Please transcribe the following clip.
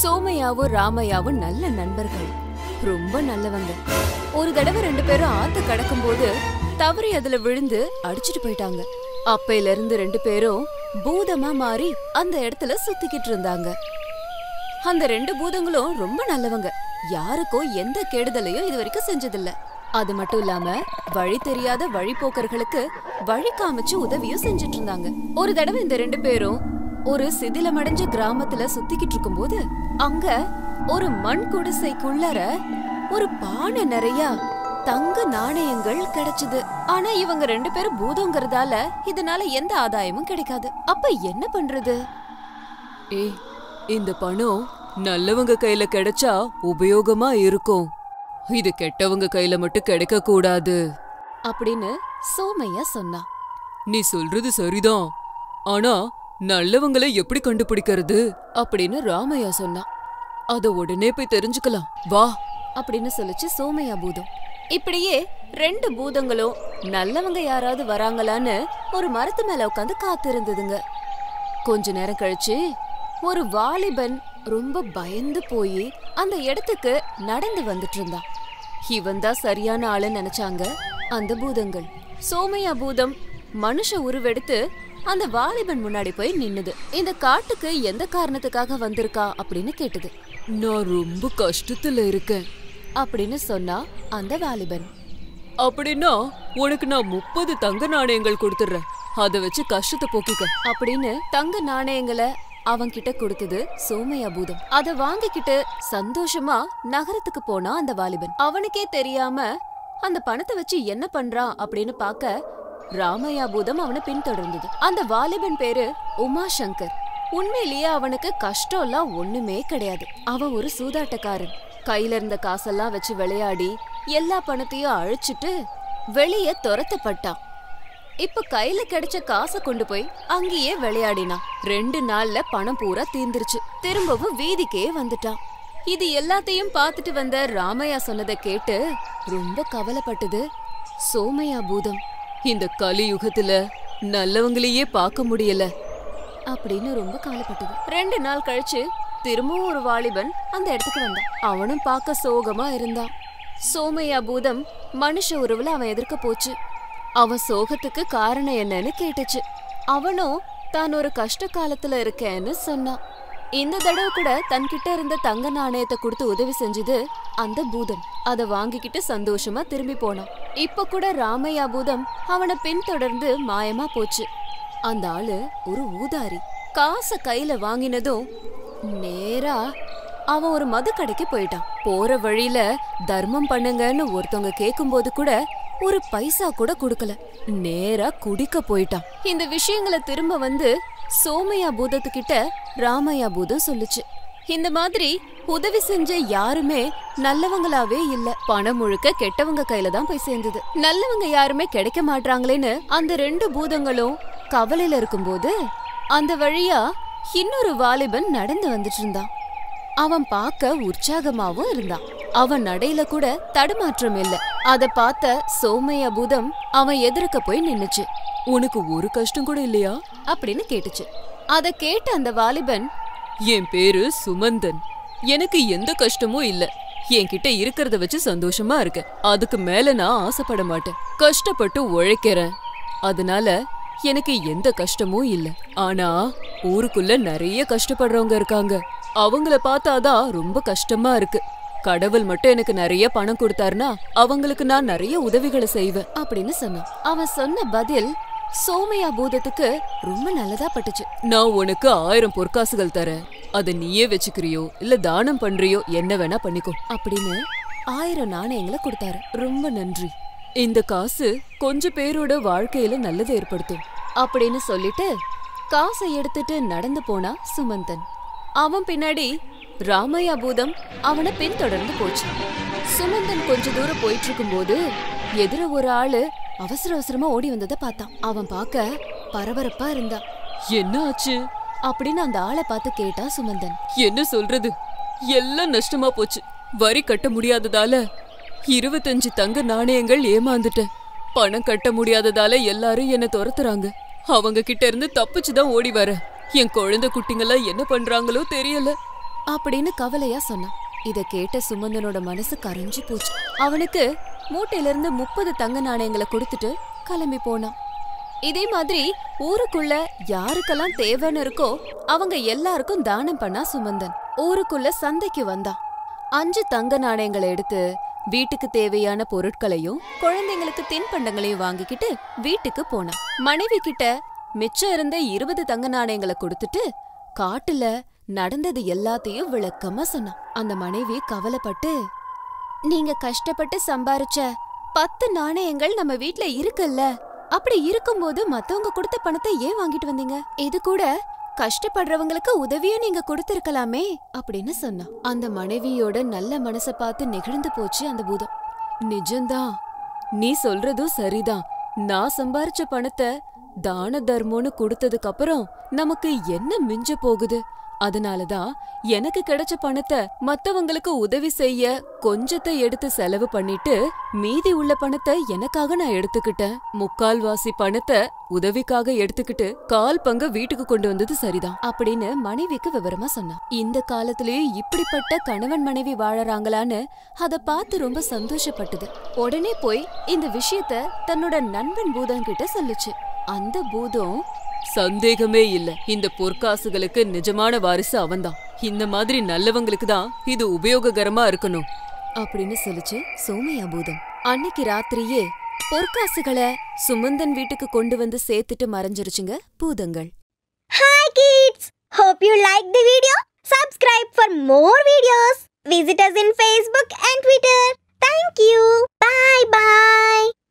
சோமையாவும் ராமையாவும் நல்ல நண்பர்கள் ரொம்ப நல்லவங்க ஒரு தடவை ரெண்டு பேரும் ஆத்து கடக்கும் போது தவறி அதுல விழுந்து அடிச்சிட்டு போயிட்டாங்க அப்பையில இருந்து ரெண்டு பேரும் பூதமா மாறி அந்த இடத்துல சுத்திக்கிட்டு இருந்தாங்க அந்த ரெண்டு பூதங்களும் ரொம்ப நல்லவங்க யாருக்கும் எந்த கெடுதலையும் இது வரைக்கும் செஞ்சதில்ல அது மட்டும் இல்லாம வழி தெரியாத போக்கர்களுக்கு வழி காமிச்சு உதவியும் செஞ்சிட்டு இருந்தாங்க ஒரு தடவை இந்த ரெண்டு பேரும் ஒரு சிதிலமடைஞ்ச கிராமத்துல சுத்திக்கிட்டு இருக்கும்போது அங்க ஒரு மண் குடிசைக்குள்ளார ஒரு பானை நிறைய தங்க நாணயங்கள் கிடைச்சது ஆனா இவங்க ரெண்டு பேரும் பூதங்கிறதால இதனால எந்த ஆதாயமும் கிடைக்காது அப்ப என்ன பண்றது ஏ இந்த பணம் நல்லவங்க கையில கிடைச்சா உபயோகமா இருக்கும் இது கெட்டவங்க கையில மட்டும் கிடைக்க கூடாது அப்படின்னு சோமையா சொன்னா நீ சொல்றது சரிதான் ஆனா நல்லவங்களை எப்படி கண்டுபிடிக்கிறது அப்படின்னு ராமையா சொன்னான் அத உடனே போய் தெரிஞ்சுக்கலாம் வா அப்படின்னு சொல்லிச்சு சோமையா பூதம் இப்படியே ரெண்டு பூதங்களும் நல்லவங்க யாராவது வராங்களான்னு ஒரு மரத்து மேல உட்காந்து காத்திருந்ததுங்க கொஞ்ச நேரம் கழிச்சு ஒரு வாலிபன் ரொம்ப பயந்து போய் அந்த இடத்துக்கு நடந்து வந்துட்டு இருந்தான் இவன் தான் சரியான ஆளுன்னு நினைச்சாங்க அந்த பூதங்கள் சோமையா பூதம் மனுஷ உருவெடுத்து அந்த வாலிபன் முன்னாடி போய் நின்னுது இந்த காட்டுக்கு எந்த காரணத்துக்காக வந்திருக்கா அப்படின்னு கேட்டது நான் ரொம்ப கஷ்டத்துல இருக்கேன் அப்படின்னு சொன்னா அந்த வாலிபன் அப்படின்னா உனக்கு நான் முப்பது தங்க நாணயங்கள் கொடுத்துட்றேன் அதை வச்சு கஷ்டத்தை போக்கிக்க அப்படின்னு தங்க நாணயங்களை அவன்கிட்ட கொடுத்தது சோமையா பூதம் அத வாங்கிக்கிட்டு சந்தோஷமா நகரத்துக்கு போனா அந்த வாலிபன் அவனுக்கே தெரியாம அந்த பணத்தை வச்சு என்ன பண்றான் அப்படின்னு பார்க்க ராமையா பூதம் அவனை பின்தொடர்ந்தது அந்த வாலிபன் பேரு உமா சங்கர் உண்மையிலேயே அவனுக்கு கஷ்டம்லாம் ஒண்ணுமே கிடையாது அவன் ஒரு சூதாட்டக்காரன் கையில இருந்த காசெல்லாம் வச்சு விளையாடி எல்லா பணத்தையும் அழிச்சிட்டு வெளியே துரத்தப்பட்டான் இப்ப கையில கிடைச்ச காசை கொண்டு போய் அங்கேயே விளையாடினான் ரெண்டு நாள்ல பணம் பூரா தீர்ந்துருச்சு திரும்பவும் வீதிக்கே வந்துட்டான் இது எல்லாத்தையும் பார்த்துட்டு வந்த ராமையா சொன்னதை கேட்டு ரொம்ப கவலைப்பட்டது சோமையா பூதம் இந்த கலியுகத்துல நல்லவங்களையே பார்க்க முடியல அப்படின்னு ரொம்ப காலப்பட்டது ரெண்டு நாள் கழிச்சு திரும்பவும் ஒரு வாலிபன் அந்த இடத்துக்கு வந்தான் அவனும் பார்க்க சோகமா இருந்தான் சோமையா பூதம் மனுஷ உறவுல அவன் எதிர்க்க போச்சு அவன் சோகத்துக்கு காரணம் என்னன்னு கேட்டுச்சு அவனும் தான் ஒரு கஷ்ட காலத்துல இருக்கேன்னு சொன்னான் இந்த தடவை கூட தன்கிட்ட இருந்த தங்க நாணயத்தை கொடுத்து உதவி செஞ்சது அந்த பூதம் அதை வாங்கிக்கிட்டு சந்தோஷமா திரும்பி போனான் இப்ப கூட ராமையா பூதம் அவனை பின்தொடர்ந்து மாயமா போச்சு அந்த ஆளு ஒரு ஊதாரி காச கையில வாங்கினதும் நேரா அவன் ஒரு மது கடைக்கு போயிட்டான் போற வழியில தர்மம் பண்ணுங்கன்னு ஒருத்தவங்க போது கூட ஒரு பைசா கூட கொடுக்கல நேரா குடிக்க போயிட்டான் இந்த விஷயங்களை திரும்ப வந்து சோமையா பூதத்துக்கிட்ட ராமையா பூதம் சொல்லுச்சு இந்த மாதிரி உதவி செஞ்ச யாருமே நல்லவங்களாவே இல்ல பணம் முழுக்க கெட்டவங்க கையில தான் போய் சேர்ந்தது நல்லவங்க யாருமே கிடைக்க மாட்டாங்களேன்னு அந்த ரெண்டு பூதங்களும் கவலையில இருக்கும்போது அந்த வழியா இன்னொரு வாலிபன் நடந்து வந்துட்டு இருந்தான் அவன் பார்க்க உற்சாகமாவும் இருந்தான் அவன் நடையில கூட தடுமாற்றம் இல்ல அத பார்த்த சோமைய பூதம் அவன் எதிர்க்க போய் நின்னுச்சு உனக்கு ஒரு கஷ்டம் கூட இல்லையா அப்படின்னு கேட்டுச்சு அத கேட்ட அந்த வாலிபன் என் பேரு சுமந்தன் எனக்கு எந்த கஷ்டமும் இல்ல என்கிட்ட இருக்கிறத வச்சு சந்தோஷமா இருக்கேன் அதுக்கு மேல நான் ஆசைப்பட மாட்டேன் கஷ்டப்பட்டு உழைக்கிறேன் அதனால எனக்கு எந்த கஷ்டமும் இல்ல ஆனா ஊருக்குள்ள நிறைய கஷ்டப்படுறவங்க இருக்காங்க அவங்கள பார்த்தாதான் ரொம்ப கஷ்டமா இருக்கு கடவுள் மட்டும் எனக்கு நிறைய பணம் கொடுத்தாருன்னா அவங்களுக்கு நான் நிறைய உதவிகளை செய்வேன் அப்படின்னு சொன்னான் அவன் சொன்ன பதில் சோமையா பூதத்துக்கு ரொம்ப நல்லதா பட்டுச்சு நான் உனக்கு ஆயிரம் பொற்காசுகள் தரேன் அதை நீயே வச்சுக்கிறியோ இல்ல தானம் பண்றியோ என்ன வேணா பண்ணிக்கோ அப்படின்னு ஆயிரம் நாணயங்களை கொடுத்தாரு ரொம்ப நன்றி இந்த காசு கொஞ்ச பேரோட வாழ்க்கையில நல்லதை ஏற்படுத்தும் அப்படின்னு சொல்லிட்டு காசை எடுத்துட்டு நடந்து போனா சுமந்தன் அவன் பின்னாடி ராமையா பூதம் அவனை பின்தொடர்ந்து போச்சு சுமந்தன் கொஞ்ச தூரம் போயிட்டு இருக்கும்போது எதிர ஒரு ஆளு அவசர அவசரமா ஓடி வந்ததை பார்த்தான் அவன் பார்க்க பரபரப்பா இருந்தான் என்ன ஆச்சு அப்படின்னு அந்த ஆளை பார்த்து கேட்டா சுமந்தன் என்ன சொல்றது எல்லாம் நஷ்டமா போச்சு வரி கட்ட முடியாததால இருபத்தஞ்சு தங்க நாணயங்கள் ஏமாந்துட்டேன் பணம் கட்ட முடியாததால எல்லாரும் என்ன துரத்துறாங்க அவங்க கிட்ட இருந்து தப்பிச்சுதான் ஓடி வர என் குழந்தை குட்டிங்கெல்லாம் என்ன பண்றாங்களோ தெரியல அப்படின்னு கவலையா சொன்னான் இத கேட்ட சுமந்தனோட மனசு கரைஞ்சு போச்சு அவனுக்கு மூட்டையில இருந்து முப்பது தங்க நாணயங்களை கொடுத்துட்டு கிளம்பி போனான் இதே மாதிரி ஊருக்குள்ள யாருக்கெல்லாம் தேவைன்னு இருக்கோ அவங்க எல்லாருக்கும் தானம் பண்ணா சுமந்தன் ஊருக்குள்ள சந்தைக்கு வந்தான் அஞ்சு தங்க நாணயங்களை எடுத்து வீட்டுக்கு தேவையான பொருட்களையும் குழந்தைங்களுக்கு தின்பண்டங்களையும் வாங்கிக்கிட்டு வீட்டுக்கு போனான் மனைவி கிட்ட மிச்சம் இருந்த இருபது தங்க நாணயங்களை கொடுத்துட்டு காட்டுல நடந்தது எல்லாத்தையும் விளக்கமா சொன்னான் அந்த மனைவி கவலைப்பட்டு நீங்க கஷ்டப்பட்டு சம்பாரிச்ச பத்து நாணயங்கள் நம்ம வீட்ல இருக்குல்ல அப்படி இருக்கும்போது மத்தவங்க கொடுத்த பணத்தை ஏன் வாங்கிட்டு வந்தீங்க இது கூட கஷ்டப்படுறவங்களுக்கு உதவியா நீங்க கொடுத்திருக்கலாமே அப்படின்னு சொன்னான் அந்த மனைவியோட நல்ல மனச பார்த்து நெகிழ்ந்து போச்சு அந்த பூதம் நிஜம்தான் நீ சொல்றதும் சரிதான் நான் சம்பாரிச்ச பணத்தை தான தர்மம்னு கொடுத்ததுக்கு அப்புறம் நமக்கு என்ன மிஞ்ச போகுது அதனால தான் எனக்கு கிடைச்ச பணத்தை மத்தவங்களுக்கு உதவி செய்ய கொஞ்சத்தை எடுத்து செலவு பண்ணிட்டு மீதி உள்ள பணத்தை எனக்காக நான் எடுத்துக்கிட்டேன் முக்கால்வாசி பணத்தை உதவிக்காக எடுத்துக்கிட்டு கால் பங்க வீட்டுக்கு கொண்டு வந்தது சரிதான் அப்படின்னு மனைவிக்கு விவரமா சொன்னான் இந்த காலத்திலேயே இப்படிப்பட்ட கணவன் மனைவி வாழறாங்களான்னு அத பார்த்து ரொம்ப சந்தோஷப்பட்டது உடனே போய் இந்த விஷயத்த தன்னோட நண்பன் பூதம் கிட்ட சொல்லுச்சு அந்த பூதம் சந்தேகமே இல்ல இந்த பொற்காசுகளுக்கு நிஜமான வாரிசு அவன்தான் இந்த மாதிரி நல்லவங்களுக்கு தான் இது உபயோககரமா இருக்கணும் அப்படின்னு சொல்லிச்சு சோமையா பூதம் அன்னைக்கு ராத்திரியே பொற்காசுகளை சுமந்தன் வீட்டுக்கு கொண்டு வந்து சேர்த்துட்டு மறைஞ்சிருச்சுங்க பூதங்கள் hi kids hope you like the video subscribe for more videos visit us in Facebook and Twitter thank you bye bye